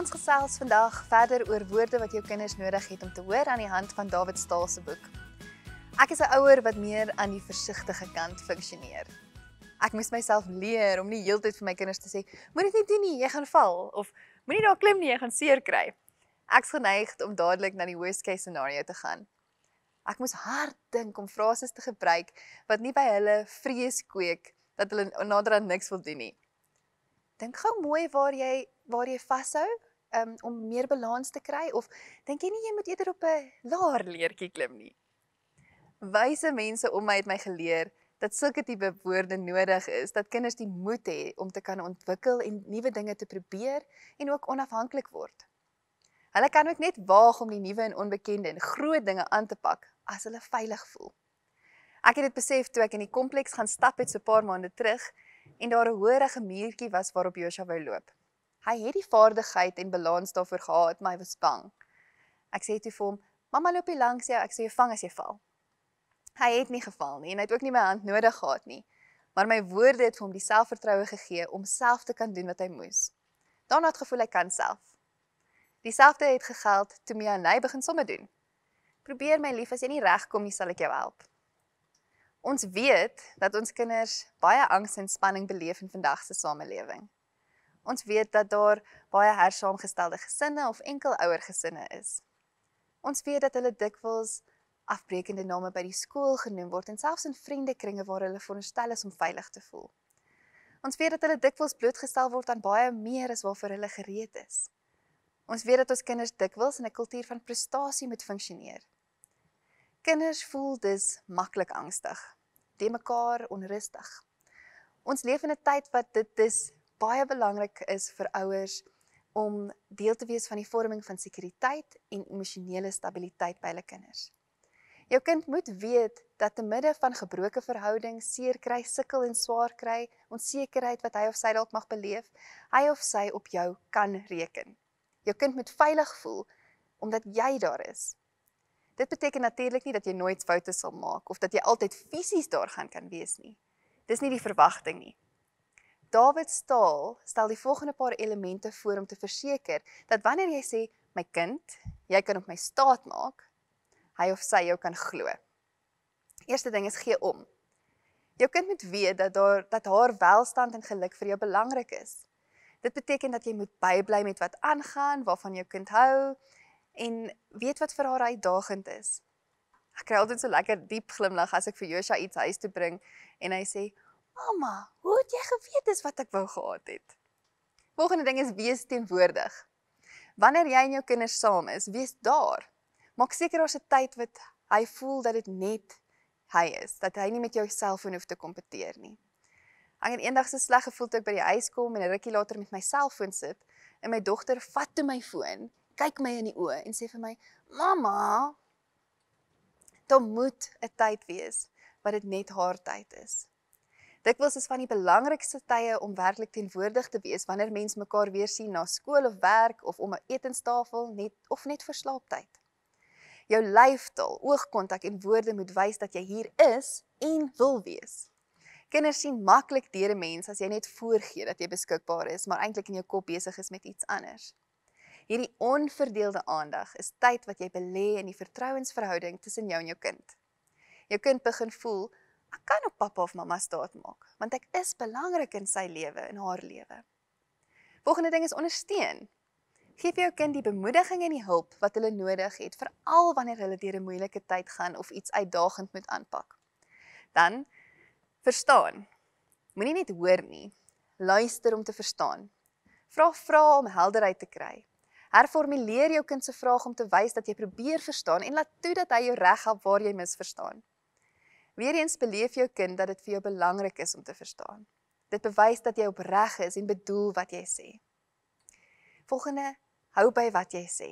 Ons gesels vandag verder oor woorde wat jou kinders nodig het om te hoor aan die hand van David Staal se boek. Ek is 'n ouer wat meer aan die versigtige kant funksioneer. Ek moes myself leer om nie heeltyd vir my kinders te sê, "Moet dit nie doen nie, jy gaan val" of "Moenie daar klim nie, jy gaan seer kry." Ek's geneig om dadelik na die worst case scenario te gaan. Ek moes hard dink om frases te gebruik wat nie by hulle vrees kweek dat hulle nader aan niks wil doen nie. Dink gou mooi waar jy waar jy vashou um, om meer balans te kry of dink jy nie jy moet eerder op 'n laer leertjie klim nie? Wyse mense om my het my geleer dat sulke tipe woorde nodig is dat kinders die moed het om te kan ontwikkel en nuwe dinge te probeer en ook onafhanklik word. Hulle kan ook net waag om die nuwe en onbekende en groot dinge aan te pak as hulle veilig voel. Ek het dit besef toe ek in die kompleks gaan stap het so 'n paar maande terug en daar 'n hoë regemuurtjie was waarop Joshua wou loop. Hy het die vaardigheid en balans daarvoor gehad, maar hy was bang. Ek sê toe vir hom, "Mamma loop hier langs jou, ek sê jy vang as jy val." Hy het nie geval nie en hy het ook nie my hand nodig gehad nie. Maar my woorde het vir hom die selfvertroue gegee om self te kan doen wat hy moes. Daarna het gevoel hy kan self. Dieselfde het gegeld toe Mia en hy begin somme doen. Probeer my lief as jy nie regkom nie, sal ek jou help. Ons weet dat ons kinders baie angs en spanning beleef in vandag se samelewing. Ons weet dat daar baie hersaamgestelde gesinne of enkelouer gesinne is. Ons weet dat hulle dikwels afbreekende name by die skool genoem word en selfs in vriendekringe waar hulle veronderstel is om veilig te voel. Ons weet dat hulle dikwels blootgestel word aan baie meer as waarvoor hulle gereed is. Ons weet dat ons kinders dikwels in 'n kultuur van prestasie moet funksioneer. Kinders voel dus maklik angstig, te mekaar onrustig. Ons leef in 'n tyd wat dit dus baie belangrik is vir ouers om deel te wees van die vorming van sekuriteit en emosionele stabiliteit by hulle kinders. Jou kind moet weet dat te midde van gebroke verhoudings, seer kry, sukkel en swaar kry, onsekerheid wat hy of sy dalk mag beleef, hy of sy op jou kan reken. Jou kind moet veilig voel omdat jy daar is. Dit beteken natuurlik nie dat jy nooit foute sal maak of dat jy altyd fisies daar gaan kan wees nie. Dis nie die verwagting nie, Dawid se taal stel die volgende paar elemente voor om te verseker dat wanneer jy sê my kind, jy kan op my staat maak, hy of sy jou kan glo. Eerste ding is gee om. Jou kind moet weet dat haar dat haar welstand en geluk vir jou belangrik is. Dit beteken dat jy moet bybly met wat aangaan, waarvan jou kind hou en weet wat vir haar uitdagend is. Ek kry altyd so lekker diep glimlag as ek vir Josha iets huis toe bring en hy sê: "Mamma, het jy geweet dis wat ek wou gehad het? Volgende ding is wees teenwoordig. Wanneer jy en jou kinders saam is, wees daar. Maak seker daar's 'n tyd wat hy voel dat dit net hy is, dat hy nie met jou selfoon hoef te kompeteer nie. Ek het eendag so sleg gevoel toe ek by die huis kom en 'n rukkie later met my selfoon sit en my dogter vat toe my foon, kyk my in die oë en sê vir my: "Mamma, dit moet 'n tyd wees wat dit net haar tyd is." Dikwels is van die belangrikste tye om werklik teenwoordig te wees wanneer mense mekaar weer sien na skool of werk of om 'n etenstafel net of net vir slaaptyd. Jou lyfstaal, oogkontak en woorde moet wys dat jy hier is en wil wees. Kinders sien maklik deur 'n mens as jy net voorgee dat jy beskikbaar is, maar eintlik in jou kop besig is met iets anders. Hierdie onverdeelde aandag is tyd wat jy belê in die vertrouensverhouding tussen jou en jou kind. Jou kind begin voel ek kan op pappa of mamma staat maak want ek is belangrik in sy lewe en haar lewe. Volgende ding is ondersteun. Gee vir jou kind die bemoediging en die hulp wat hulle nodig het veral wanneer hulle deur 'n moeilike tyd gaan of iets uitdagend moet aanpak. Dan verstaan. Moenie net hoor nie, luister om te verstaan. Vra vrae om helderheid te kry. Herformuleer jou kind se vraag om te wys dat jy probeer verstaan en laat toe dat hy jou reg help waar jy misverstaan. Weereens beleef jou kind dat dit vir jou belangrik is om te verstaan. Dit bewys dat jy opreg is en bedoel wat jy sê. Volgende, hou by wat jy sê.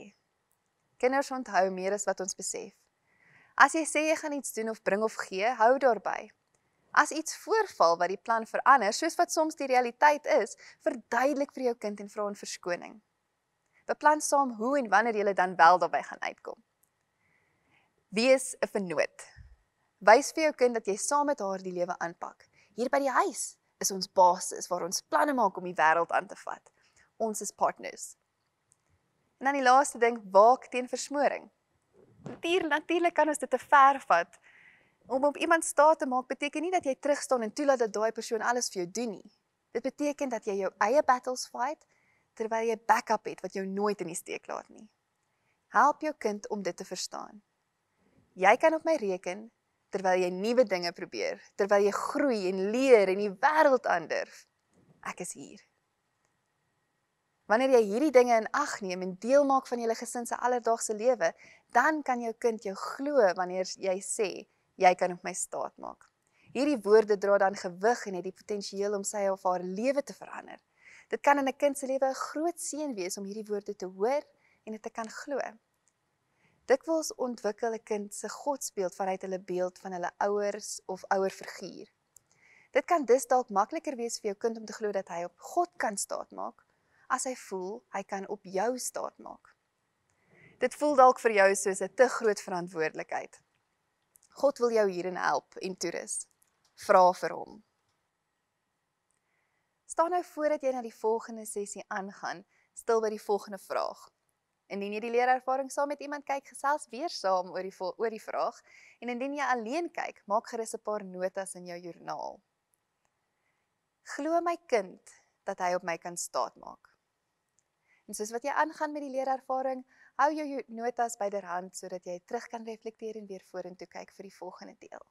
Kinders onthou meer as wat ons besef. As jy sê jy gaan iets doen of bring of gee, hou daarby. As iets voorval wat die plan verander, soos wat soms die realiteit is, verduidelik vir jou kind en vra om verskoning. Beplan saam hoe en wanneer jy dan wel daarbey gaan uitkom. Wees 'n venoot. Wys vir jou kind dat jy saam met haar die lewe aanpak. Hier by die huis is ons basis waar ons planne maak om die wêreld aan te vat. Ons is partners. En dan die laaste ding, waak teen versmoring. Natuur natuurlik kan ons dit te ver vat. Om op iemand staat te maak beteken nie dat jy terugstaan en toelaat dat daai persoon alles vir jou doen nie. Dit beteken dat jy jou eie battles fight terwyl jy backup het wat jou nooit in die steek laat nie. Help jou kind om dit te verstaan. Jy kan op my reken terwyl jy nuwe dinge probeer, terwyl jy groei en leer en die wêreld ander. Ek is hier. Wanneer jy hierdie dinge in ag neem en deel maak van julle gesin se alledaagse lewe, dan kan jou kind jou glo wanneer jy sê jy kan op my staat maak. Hierdie woorde dra dan gewig en het die potensiaal om sy of haar lewe te verander. Dit kan in 'n kind se lewe 'n groot seën wees om hierdie woorde te hoor en dit te kan glo. Dikwels ontwikkel 'n kind se godsbeeld vanuit hulle beeld van hulle ouers of ouer figuur. Dit kan dus dalk makliker wees vir jou kind om te glo dat hy op God kan staatmaak as hy voel hy kan op jou staatmaak. Dit voel dalk vir jou soos 'n te groot verantwoordelikheid. God wil jou hierin help en toerus. Vra vir hom. Sta nou voordat jy na die volgende sessie aangaan, stil by die volgende vraag. Indien jy die leerervaring saam met iemand kyk, gesels weer saam oor die oor die vraag en indien jy alleen kyk, maak gerus 'n paar notas in jou joernaal. Glo my kind dat hy op my kan staatmaak. En soos wat jy aangaan met die leerervaring, hou jou notas byderhand sodat jy terug kan reflekteer en weer vorentoe kyk vir die volgende deel.